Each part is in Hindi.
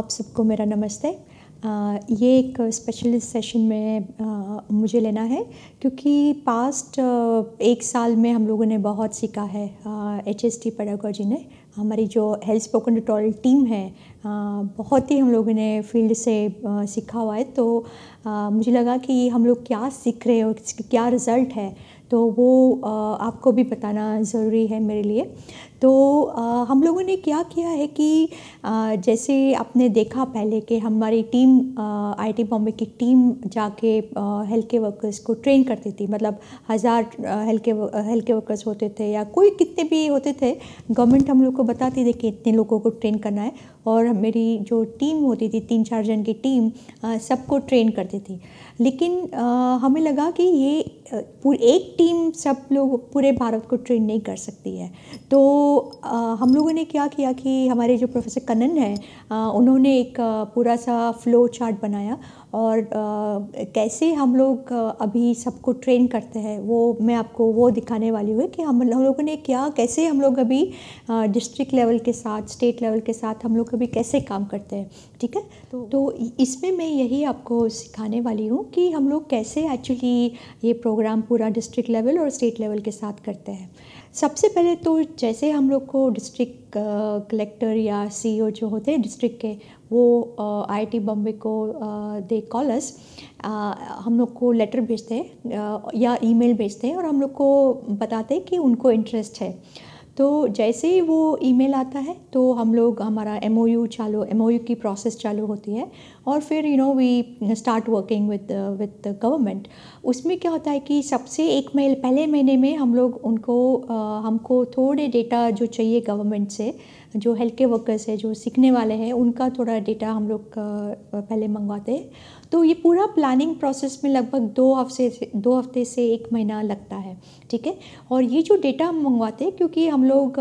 आप सबको मेरा नमस्ते ये एक स्पेशल सेशन में मुझे लेना है क्योंकि पास्ट एक साल में हम लोगों ने बहुत सीखा है एच एस टी पेडागोजी ने हमारी जो हेल्थ स्पोकन ट्यूटोरियल टीम है बहुत ही हम लोगों ने फील्ड से सीखा हुआ है तो मुझे लगा कि हम लोग क्या सीख रहे हो क्या रिज़ल्ट है तो वो आपको भी बताना ज़रूरी है मेरे लिए तो हम लोगों ने क्या किया है कि जैसे आपने देखा पहले कि हमारी टीम आईटी बॉम्बे की टीम जाके हेल्थ के वर्कर्स को ट्रेन करती थी मतलब हज़ार हेल्थ के हेल्थ के वर्कर्स होते थे या कोई कितने भी होते थे गवर्नमेंट हम लोग को बताती थी कि इतने लोगों को ट्रेन करना है और मेरी जो टीम होती थी तीन चार जन की टीम सबको ट्रेन करती थी लेकिन हमें लगा कि ये एक टीम सब लोग पूरे भारत को ट्रेन नहीं कर सकती है तो हम लोगों ने क्या किया कि हमारे जो प्रोफेसर कनन हैं उन्होंने एक पूरा सा फ्लो चार्ट बनाया और कैसे हम लोग अभी सबको ट्रेन करते हैं वो मैं आपको वो दिखाने वाली हूँ कि हम हम लोगों ने क्या कैसे हम लोग अभी डिस्ट्रिक्ट लेवल के साथ स्टेट लेवल के साथ हम लोग अभी कैसे काम करते हैं ठीक है तो, तो इसमें मैं यही आपको सिखाने वाली हूँ कि हम लोग कैसे एक्चुअली ये प्रोग्राम पूरा डिस्ट्रिक्ट लेवल और स्टेट लेवल के साथ करते हैं सबसे पहले तो जैसे हम लोग को डिस्ट्रिक्ट कलेक्टर या सीईओ e जो होते हैं डिस्ट्रिक्ट के वो आई टी बॉम्बे को दे कॉलर्स हम लोग को लेटर भेजते हैं या ई मेल भेजते हैं और हम लोग को बताते हैं कि उनको इंटरेस्ट है तो जैसे ही वो ईमेल आता है तो हम लोग हमारा एम ओ यू चालू एम ओ यू की प्रोसेस चालू होती है और फिर you know we start working with with government उसमें क्या होता है कि सबसे एक महीने पहले महीने में हम लोग उनको आ, हमको थोड़े डेटा जो चाहिए गवर्नमेंट से जो हेल्थ के वर्कर्स है जो सीखने वाले हैं उनका थोड़ा डेटा हम लोग पहले मंगवाते तो ये पूरा प्लानिंग प्रोसेस में लगभग दो हफ्ते से दो हफ्ते से एक महीना लगता है ठीक है और ये जो डेटा हम मंगवाते हैं क्योंकि हम लोग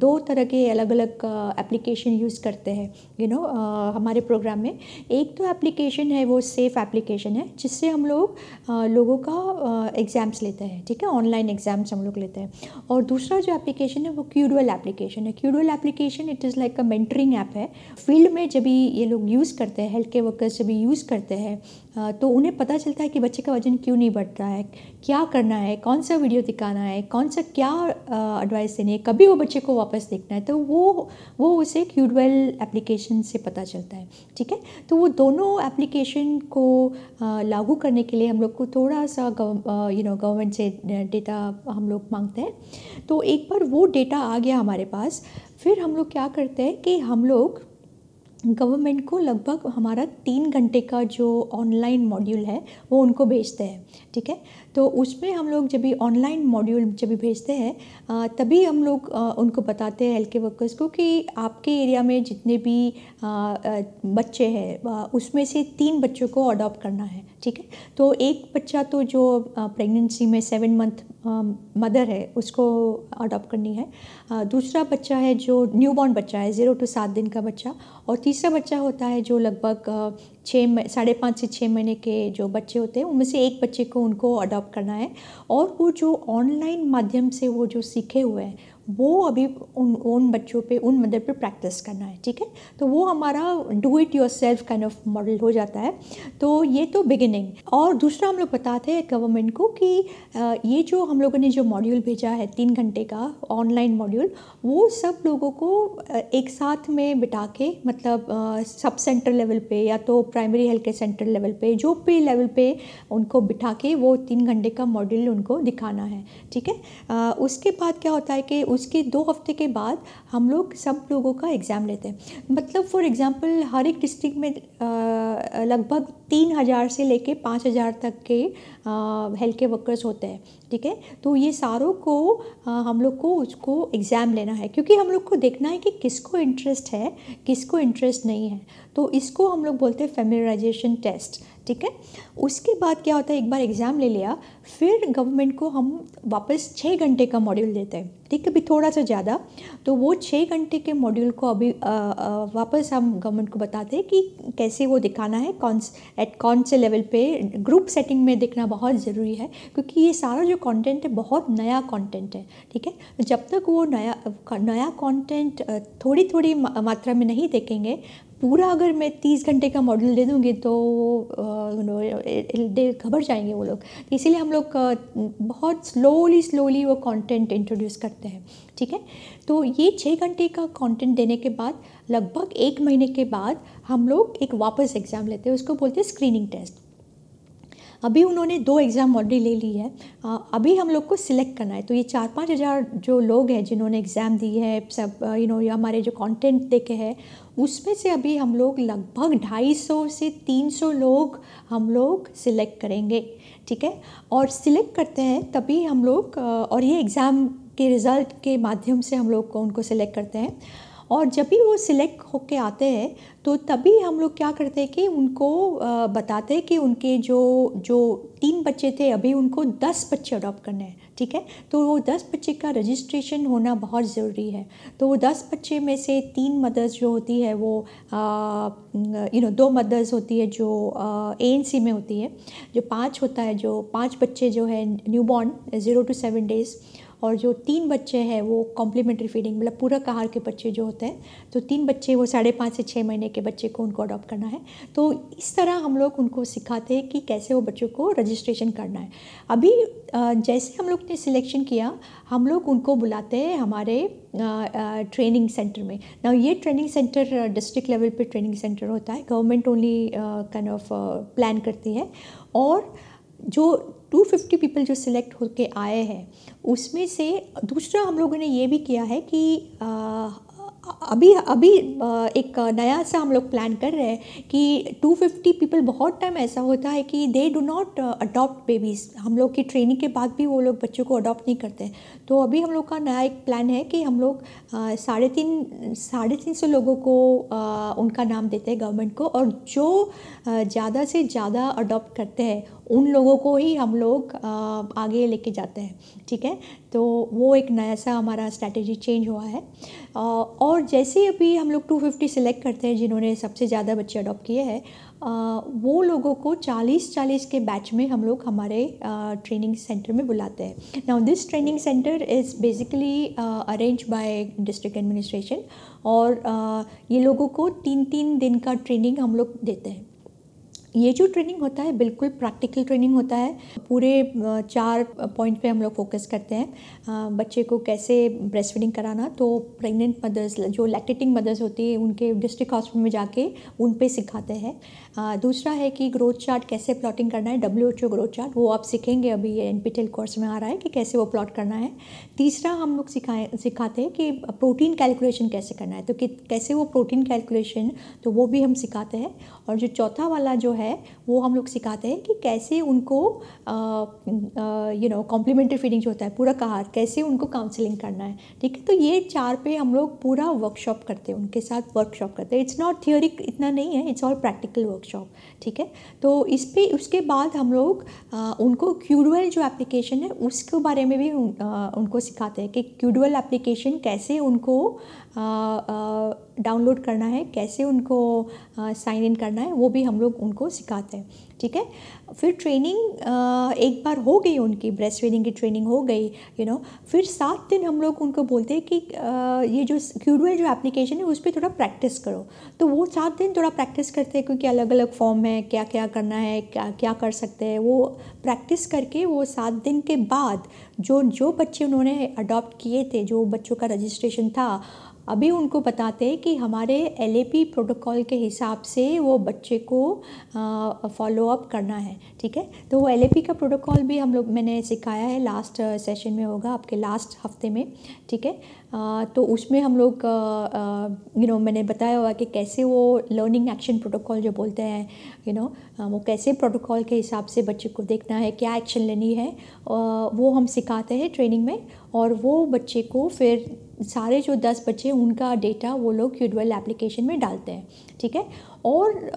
दो तरह के अलग अलग एप्लीकेशन यूज़ करते हैं यू नो हमारे प्रोग्राम में एक तो एप्लीकेशन है वो सेफ एप्लीकेशन है जिससे हम लोग लोगों का एग्ज़ाम्स लेते हैं ठीक है ऑनलाइन एग्ज़ाम्स हम लोग लेते हैं और दूसरा जो एप्लीकेशन है वो क्यूडल एप्लीकेशन है क्यूडल application it is like a mentoring app है फील्ड में जब भी ये लोग यूज़ करते हैं हेल्थ केयर वर्कर्स जब यूज़ करते हैं तो उन्हें पता चलता है कि बच्चे का वजन क्यों नहीं बढ़ रहा है क्या करना है कौन सा वीडियो दिखाना है कौन सा क्या एडवाइस देनी है कभी वो बच्चे को वापस देखना है तो वो वो उसे क्यूडवेल एप्लीकेशन से पता चलता है ठीक है तो वो दोनों एप्लीकेशन को लागू करने के लिए हम लोग को थोड़ा सा यू नो गवर्नमेंट से डेटा हम लोग मांगते हैं तो एक बार वो डेटा आ गया हमारे पास फिर हम लोग क्या करते हैं कि हम लोग गवर्नमेंट को लगभग हमारा तीन घंटे का जो ऑनलाइन मॉड्यूल है वो उनको भेजते हैं ठीक है तो उसमें हम लोग जब भी ऑनलाइन मॉड्यूल जब भी भेजते हैं तभी हम लोग उनको बताते हैं हेल्थ वर्कर्स को कि आपके एरिया में जितने भी बच्चे हैं उसमें से तीन बच्चों को अडॉप्ट करना है ठीक है तो एक बच्चा तो जो प्रेगनेंसी में सेवन मंथ मदर है उसको अडॉप्ट करनी है दूसरा बच्चा है जो न्यूबॉर्न बच्चा है ज़ीरो टू सात दिन का बच्चा और तीसरा बच्चा होता है जो लगभग छः साढ़े पाँच से छः महीने के जो बच्चे होते हैं उनमें से एक बच्चे को उनको अडॉप्ट करना है और वो जो ऑनलाइन माध्यम से वो जो सीखे हुए हैं वो अभी उन उन बच्चों पे उन मदर पे प्रैक्टिस करना है ठीक है तो वो हमारा do it yourself kind of model हो जाता है तो ये तो बिगिनिंग और दूसरा हम लोग बताते हैं गवर्नमेंट को कि ये जो हम लोगों ने जो मॉड्यूल भेजा है तीन घंटे का ऑनलाइन मॉड्यूल वो सब लोगों को एक साथ में बिठा के मतलब सब सेंटर लेवल पे या तो primary health care centre level पे जो भी लेवल पे उनको बिठा के वो तीन घंटे का मॉड्यूल उनको दिखाना है ठीक है उसके बाद क्या होता है कि उसके दो हफ्ते के बाद हम लोग सब लोगों का एग्ज़ाम लेते हैं मतलब फॉर एग्ज़ाम्पल हर एक डिस्ट्रिक्ट में लगभग तीन हज़ार से लेके पाँच हज़ार तक के हेल्थ के वर्कर्स होते हैं ठीक है तो ये सारों को हम लोग को उसको एग्ज़ाम लेना है क्योंकि हम लोग को देखना है कि किसको इंटरेस्ट है किसको इंटरेस्ट नहीं है तो इसको हम लोग बोलते हैं फेमिलराइजेशन टेस्ट ठीक है उसके बाद क्या होता है एक बार एग्ज़ाम ले लिया फिर गवर्नमेंट को हम वापस छः घंटे का मॉड्यूल देते हैं ठीक है भी थोड़ा सा ज़्यादा तो वो छः घंटे के मॉड्यूल को अभी आ, आ, वापस हम गवर्नमेंट को बताते हैं कि कैसे वो दिखाना है कौन एट कौन से लेवल पे ग्रुप सेटिंग में दिखना बहुत ज़रूरी है क्योंकि ये सारा जो कंटेंट है बहुत नया कंटेंट है ठीक है जब तक वो नया नया कंटेंट थोड़ी थोड़ी मात्रा में नहीं देखेंगे पूरा अगर मैं तीस घंटे का मॉडल दे दूँगी तो घबर जाएंगे वो लोग तो इसीलिए हम लोग बहुत स्लोली स्लोली वो कंटेंट इंट्रोड्यूस करते हैं ठीक है तो ये छः घंटे का कंटेंट देने के बाद लगभग एक महीने के बाद हम लोग एक वापस एग्ज़ाम लेते हैं उसको बोलते हैं स्क्रीनिंग टेस्ट अभी उन्होंने दो एग्ज़ाम मॉडल ले ली है अभी हम लोग को सिलेक्ट करना है तो ये चार पाँच हज़ार जो लोग हैं जिन्होंने एग्ज़ाम दी है सब यू नो हमारे जो कंटेंट देखे हैं उसमें से अभी हम लोग लगभग ढाई सौ से तीन सौ लोग हम लोग सिलेक्ट करेंगे ठीक है और सिलेक्ट करते हैं तभी हम लोग और ये एग्ज़ाम के रिज़ल्ट के माध्यम से हम लोग को उनको सिलेक्ट करते हैं और जब भी वो सिलेक्ट होके आते हैं तो तभी हम लोग क्या करते हैं कि उनको बताते हैं कि उनके जो जो तीन बच्चे थे अभी उनको दस बच्चे अडॉप्ट करने हैं ठीक है तो वो दस बच्चे का रजिस्ट्रेशन होना बहुत ज़रूरी है तो वो दस बच्चे में से तीन मदर्स जो होती है वो यू नो दो मदर्स होती है जो ए में होती है जो पाँच होता है जो पाँच बच्चे जो है newborn zero to seven days और जो तीन बच्चे हैं वो कॉम्प्लीमेंट्री फीडिंग मतलब पूरक आहार के बच्चे जो होते हैं तो तीन बच्चे वो साढ़े पाँच से छः महीने के बच्चे को उनको अडॉप्ट करना है तो इस तरह हम लोग उनको सिखाते हैं कि कैसे वो बच्चों को रजिस्ट्रेशन करना है अभी जैसे हम लोग ने सिलेक्शन किया हम लोग उनको बुलाते हैं हमारे ट्रेनिंग सेंटर में ना ये ट्रेनिंग सेंटर डिस्ट्रिक्ट लेवल पे ट्रेनिंग सेंटर होता है government only kind of plan करती है और जो 250 पीपल जो सिलेक्ट होके आए हैं उसमें से दूसरा हम लोगों ने ये भी किया है कि अभी अभी एक नया सा हम लोग प्लान कर रहे हैं कि 250 पीपल बहुत टाइम ऐसा होता है कि they do not adopt babies हम लोग की ट्रेनिंग के बाद भी वो लोग बच्चों को अडॉप्ट नहीं करते तो अभी हम लोग का नया एक प्लान है कि हम लोग साढ़े तीन साढ़े तीन सौ लोगों को आ, उनका नाम देते हैं गवर्नमेंट को और जो ज़्यादा से ज़्यादा अडॉप्ट करते हैं उन लोगों को ही हम लोग आगे लेके जाते हैं ठीक है तो वो एक नया सा हमारा स्ट्रैटेजी चेंज हुआ है और जैसे अभी हम लोग 250 सिलेक्ट करते हैं जिन्होंने सबसे ज़्यादा बच्चे अडॉप्ट किए हैं वो लोगों को 40-40 के बैच में हम लोग हमारे ट्रेनिंग सेंटर में बुलाते हैं now this training centre is basically arrange by district administration और ये लोगों को तीन तीन दिन का ट्रेनिंग हम लोग देते हैं ये जो ट्रेनिंग होता है बिल्कुल प्रैक्टिकल ट्रेनिंग होता है पूरे चार पॉइंट पे हम लोग फोकस करते हैं बच्चे को कैसे ब्रेस्ट फीडिंग कराना तो प्रेग्नेंट मदर्स जो लैक्टेटिंग मदर्स होती है उनके डिस्ट्रिक्ट हॉस्पिटल में जाके उन पे सिखाते हैं दूसरा है कि ग्रोथ चार्ट कैसे प्लॉटिंग करना है W H O growth chart वो आप सीखेंगे अभी ये एन पी टेल कोर्स में आ रहा है कि कैसे वो प्लॉट करना है तीसरा हम लोग सिखाए सिखाते हैं कि प्रोटीन कैलकुलेशन कैसे करना है तो कि कैसे वो प्रोटीन कैलकुलेशन तो वो भी हम सिखाते हैं और जो चौथा वाला जो है है वो हम लोग सिखाते हैं कि कैसे उनको यू नो कॉम्प्लीमेंट्री फीडिंग जो होता है पूरा कहार कैसे उनको काउंसलिंग करना है ठीक है तो ये चार पे हम लोग पूरा वर्कशॉप करते हैं उनके साथ वर्कशॉप करते हैं इट्स नॉट थियोरी इतना नहीं है इट्स ऑल प्रैक्टिकल वर्कशॉप ठीक है तो इस पर उसके बाद हम लोग उनको क्यूडुअल जो एप्लीकेशन है उसके बारे में भी उन, आ, उनको सिखाते हैं कि क्यूडुअल एप्लीकेशन कैसे उनको डाउनलोड करना है कैसे उनको साइन इन करना है वो भी हम लोग उनको सिखाते हैं ठीक है फिर ट्रेनिंग एक बार हो गई उनकी ब्रेस्ट फीडिंग की ट्रेनिंग हो गई यू नो फिर सात दिन हम लोग उनको बोलते हैं कि ये जो क्यूडुअल जो एप्लीकेशन है उस पर थोड़ा प्रैक्टिस करो तो वो सात दिन थोड़ा प्रैक्टिस करते हैं क्योंकि अलग अलग फॉर्म है क्या क्या करना है क्या क्या कर सकते हैं वो प्रैक्टिस करके वो सात दिन के बाद जो जो बच्चे उन्होंने अडॉप्ट किए थे जो बच्चों का रजिस्ट्रेशन था अभी उनको बताते हैं कि हमारे एल प्रोटोकॉल के हिसाब से वो बच्चे को फॉलोअप करना है ठीक है तो वो एल का प्रोटोकॉल भी हम लोग मैंने सिखाया है लास्ट सेशन में होगा आपके लास्ट हफ्ते में ठीक है तो उसमें हम लोग यू नो मैंने बताया हुआ कि कैसे वो लर्निंग एक्शन प्रोटोकॉल जो बोलते हैं यू नो वो कैसे प्रोटोकॉल के हिसाब से बच्चे को देखना है क्या एक्शन लेनी है वो हम सिखाते हैं ट्रेनिंग में और वो बच्चे को फिर सारे जो दस बच्चे उनका डेटा वो लोग क्यूडवेल एप्लीकेशन में डालते हैं ठीक है और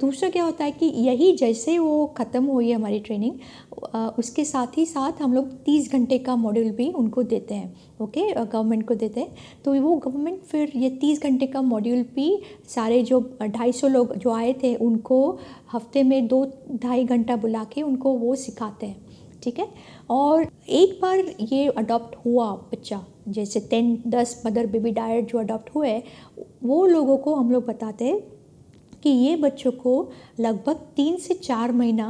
दूसरा क्या होता है कि यही जैसे वो ख़त्म हुई है हमारी ट्रेनिंग उसके साथ ही साथ हम लोग तीस घंटे का मॉड्यूल भी उनको देते हैं ओके गवर्नमेंट को देते हैं तो वो गवर्नमेंट फिर ये तीस घंटे का मॉड्यूल भी सारे जो ढाई सौ लोग जो आए थे उनको हफ्ते में दो ढाई घंटा बुला के उनको वो सिखाते हैं ठीक है और एक बार ये अडॉप्ट हुआ बच्चा जैसे टेन दस मदर बेबी डायट जो अडॉप्ट हुए वो लोगों को हम लोग बताते हैं कि ये बच्चों को लगभग तीन से चार महीना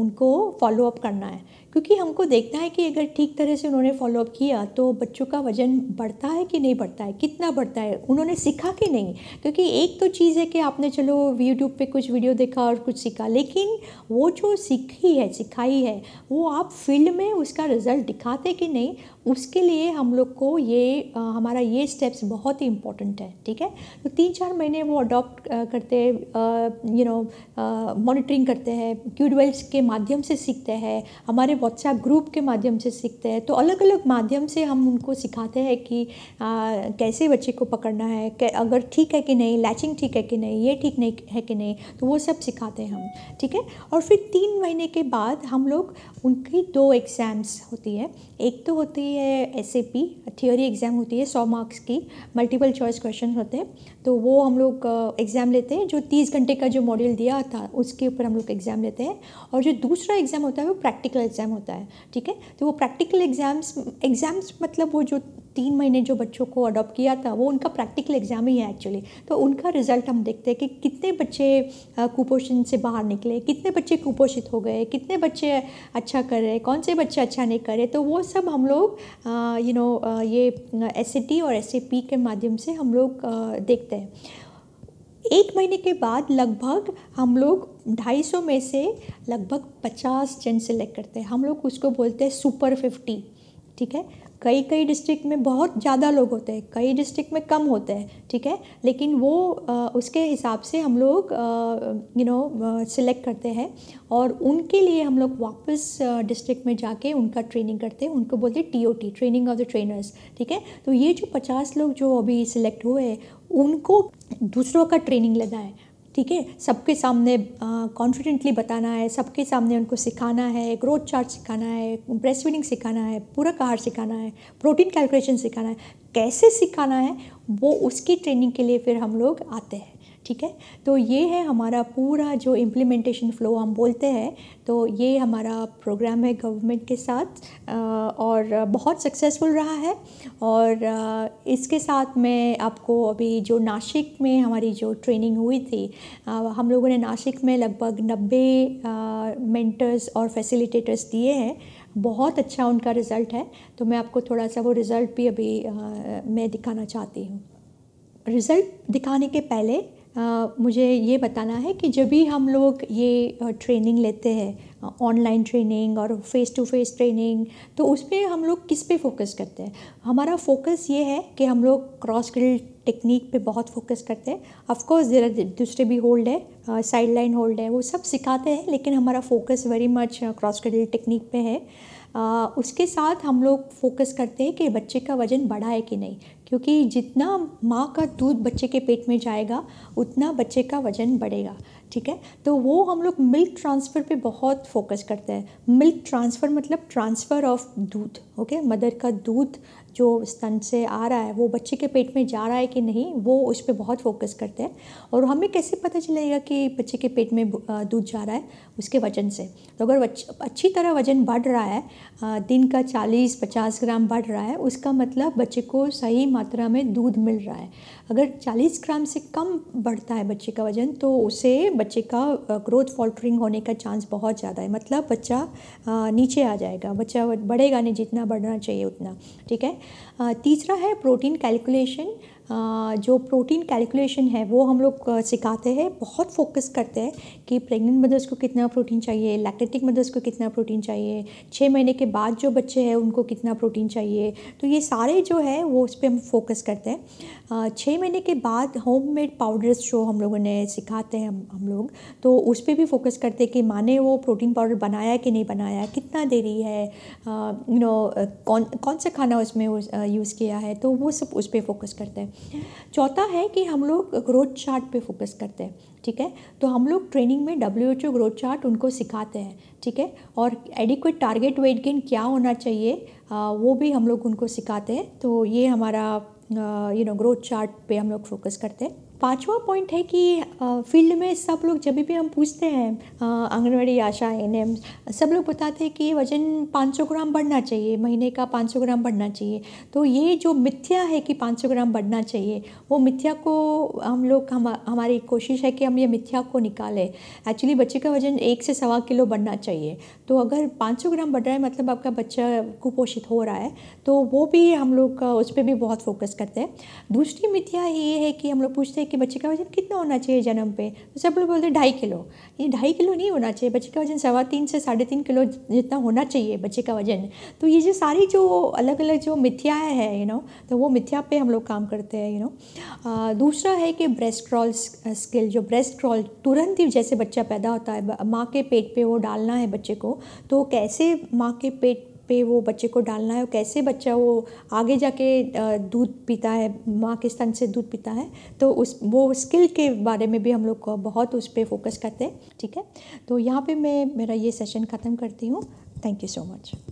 उनको फॉलोअप करना है क्योंकि हमको देखना है कि अगर ठीक तरह से उन्होंने फॉलोअप किया तो बच्चों का वजन बढ़ता है कि नहीं बढ़ता है कितना बढ़ता है उन्होंने सीखा कि नहीं क्योंकि एक तो चीज़ है कि आपने चलो यूट्यूब पे कुछ वीडियो देखा और कुछ सीखा लेकिन वो जो सीखी है सिखाई है वो आप फील्ड में उसका रिज़ल्ट दिखाते कि नहीं उसके लिए हम लोग को ये आ, हमारा ये स्टेप्स बहुत ही इंपॉर्टेंट है ठीक है तो तीन चार महीने वो अडॉप्ट करते यू नो मॉनिटरिंग करते हैं क्यूडवेल्स के माध्यम से सीखते हैं हमारे व्हाट्सएप ग्रुप के माध्यम से सीखते हैं तो अलग अलग माध्यम से हम उनको सिखाते हैं कि आ, कैसे बच्चे को पकड़ना है अगर ठीक है कि नहीं लैचिंग ठीक है कि नहीं ये ठीक नहीं है कि नहीं तो वो सब सिखाते हैं हम ठीक है और फिर तीन महीने के बाद हम लोग उनकी दो एग्ज़ाम्स होती है एक तो होती है होती है एस थियोरी एग्ज़ाम होती है सौ मार्क्स की मल्टीपल चॉइस क्वेश्चन होते हैं तो वो हम लोग एग्ज़ाम लेते हैं जो तीस घंटे का जो मॉड्यूल दिया था उसके ऊपर हम लोग एग्ज़ाम लेते हैं और जो दूसरा एग्ज़ाम होता है वो प्रैक्टिकल एग्ज़ाम होता है ठीक है तो वो प्रैक्टिकल एग्ज़ाम्स एग्ज़ाम्स मतलब वो जो तीन महीने जो बच्चों को अडॉप्ट किया था वो उनका प्रैक्टिकल एग्जाम ही है एक्चुअली तो उनका रिजल्ट हम देखते हैं कि कितने बच्चे कुपोषण से बाहर निकले कितने बच्चे कुपोषित हो गए कितने बच्चे अच्छा कर रहे कौन से बच्चे अच्छा नहीं कर रहे तो वो सब हम लोग यू नो ये एस और एस के माध्यम से हम लोग देखते हैं एक महीने के बाद लगभग हम लोग ढाई सौ में से लगभग पचास जन सेलेक्ट करते हैं हम लोग उसको बोलते हैं सुपर फिफ्टी ठीक है कई कई डिस्ट्रिक्ट में बहुत ज़्यादा लोग होते हैं कई डिस्ट्रिक्ट में कम होते हैं ठीक है लेकिन वो उसके हिसाब से हम लोग यू नो सिलेक्ट करते हैं और उनके लिए हम लोग वापस डिस्ट्रिक्ट में जाके उनका ट्रेनिंग करते हैं उनको बोलते हैं T training of the trainers ठीक है तो ये जो पचास लोग जो अभी सिलेक्ट हुए उनको दूसरों का ट्रेनिंग लेना है ठीक है सबके सामने कॉन्फिडेंटली बताना है सबके सामने उनको सिखाना है ग्रोथ चार्ट सिखाना है ब्रेस्ट फीडिंग सिखाना है पूरक आहार सिखाना है प्रोटीन कैलकुलेशन सिखाना है कैसे सिखाना है वो उसकी ट्रेनिंग के लिए फिर हम लोग आते हैं ठीक है तो ये है हमारा पूरा जो इम्प्लीमेंटेशन फ़्लो हम बोलते हैं तो ये हमारा प्रोग्राम है गवर्नमेंट के साथ और बहुत सक्सेसफुल रहा है और इसके साथ मैं आपको अभी जो नासिक में हमारी जो ट्रेनिंग हुई थी हम लोगों ने नासिक में लगभग नब्बे मेंटर्स और फैसिलिटेटर्स दिए हैं बहुत अच्छा उनका रिज़ल्ट है तो मैं आपको थोड़ा सा वो रिज़ल्ट भी अभी मैं दिखाना चाहती हूँ रिज़ल्ट दिखाने के पहले मुझे ये बताना है कि जब भी हम लोग ये ट्रेनिंग लेते हैं ऑनलाइन ट्रेनिंग और फेस टू फेस ट्रेनिंग तो उस पर हम लोग किस पे फोकस करते हैं हमारा फोकस ये है कि हम लोग क्रॉस ग्रिल टेक्निक पे बहुत फोकस करते हैं ऑफकोर्स ज़रा दूसरे भी होल्ड है साइड लाइन होल्ड है वो सब सिखाते हैं लेकिन हमारा focus very much cross grill technique पे है आ, उसके साथ हम लोग फोकस करते हैं कि बच्चे का वज़न बढ़ा है कि नहीं क्योंकि जितना माँ का दूध बच्चे के पेट में जाएगा उतना बच्चे का वज़न बढ़ेगा ठीक है तो वो हम लोग मिल्क ट्रांसफ़र पे बहुत फोकस करते हैं मिल्क ट्रांसफ़र मतलब ट्रांसफ़र ऑफ दूध ओके मदर का दूध जो स्तन से आ रहा है वो बच्चे के पेट में जा रहा है कि नहीं वो उस पर बहुत फोकस करते हैं और हमें कैसे पता चलेगा कि बच्चे के पेट में दूध जा रहा है उसके वजन से तो अगर अच्छी तरह वजन बढ़ रहा है दिन का 40-50 ग्राम बढ़ रहा है उसका मतलब बच्चे को सही मात्रा में दूध मिल रहा है अगर 40 ग्राम से कम बढ़ता है बच्चे का वजन तो उसे बच्चे का ग्रोथ फॉल्टरिंग होने का चांस बहुत ज़्यादा है मतलब बच्चा नीचे आ जाएगा बच्चा बढ़ेगा नहीं जितना बढ़ना चाहिए उतना ठीक है तीसरा है प्रोटीन कैलकुलेशन जो प्रोटीन कैलकुलेशन है वो हम लोग सिखाते हैं बहुत फोकस करते हैं कि प्रेग्नेंट मदर्स को कितना प्रोटीन चाहिए लैक्टेटिक मदर्स को कितना प्रोटीन चाहिए छः महीने के बाद जो बच्चे हैं उनको कितना प्रोटीन चाहिए तो ये सारे जो है वो उस पर हम फोकस करते हैं छः महीने के बाद होम मेड पाउडर्स जो हम लोगों ने सिखाते हैं हम हम लोग तो उस पर भी फोकस करते हैं कि माँ ने वो प्रोटीन पाउडर बनाया कि नहीं बनाया कितना दे रही है यू नो कौन कौन सा खाना उसमें यूज़ किया है तो वो सब उस पर फोकस करते हैं चौथा है कि हम लोग ग्रोथ चार्ट पे फोकस करते हैं ठीक है तो हम लोग ट्रेनिंग में W H O growth chart उनको सिखाते हैं ठीक है और एडिक्वेट टारगेट वेट गेन क्या होना चाहिए आ, वो भी हम लोग उनको सिखाते हैं तो ये हमारा यू नो ग्रोथ चार्ट पे हम लोग फोकस करते हैं पांचवा पॉइंट है कि फील्ड में सब लोग जब भी हम पूछते हैं आंगनवाड़ी आशा एन एम सब लोग बताते हैं कि वजन 500 ग्राम बढ़ना चाहिए महीने का 500 ग्राम बढ़ना चाहिए तो ये जो मिथ्या है कि 500 ग्राम बढ़ना चाहिए वो मिथ्या को हम लोग हम हमारी कोशिश है कि हम ये मिथ्या को निकालें एक्चुअली बच्चे का वजन एक से सवा किलो बढ़ना चाहिए तो अगर पाँच ग्राम बढ़ रहा है मतलब आपका बच्चा कुपोषित हो रहा है तो वो भी हम लोग उस पर भी बहुत फोकस करते हैं दूसरी मिथ्या ये है कि हम लोग पूछते हैं कि बच्चे का वजन कितना होना चाहिए जन्म पे तो सब लोग बोलते हैं ढाई किलो ये ढाई किलो नहीं होना चाहिए बच्चे का वजन सवा तीन से साढ़े तीन किलो जितना होना चाहिए बच्चे का वजन तो ये जो सारी जो अलग अलग जो मिथ्याएँ हैं यू नो तो वो मिथ्या पे हम लोग काम करते हैं यू नो दूसरा है कि ब्रेस्ट क्रॉल स्किल जो ब्रेस्ट क्रॉल तुरंत ही जैसे बच्चा पैदा होता है माँ के पेट पे वो डालना है बच्चे को तो कैसे माँ के पेट पे वो बच्चे को डालना है और कैसे बच्चा वो आगे जाके दूध पीता है माँ के स्तन से दूध पीता है तो उस वो स्किल के बारे में भी हम लोग बहुत उस पर फोकस करते हैं ठीक है तो यहाँ पे मैं मेरा ये सेशन ख़त्म करती हूँ थैंक यू सो मच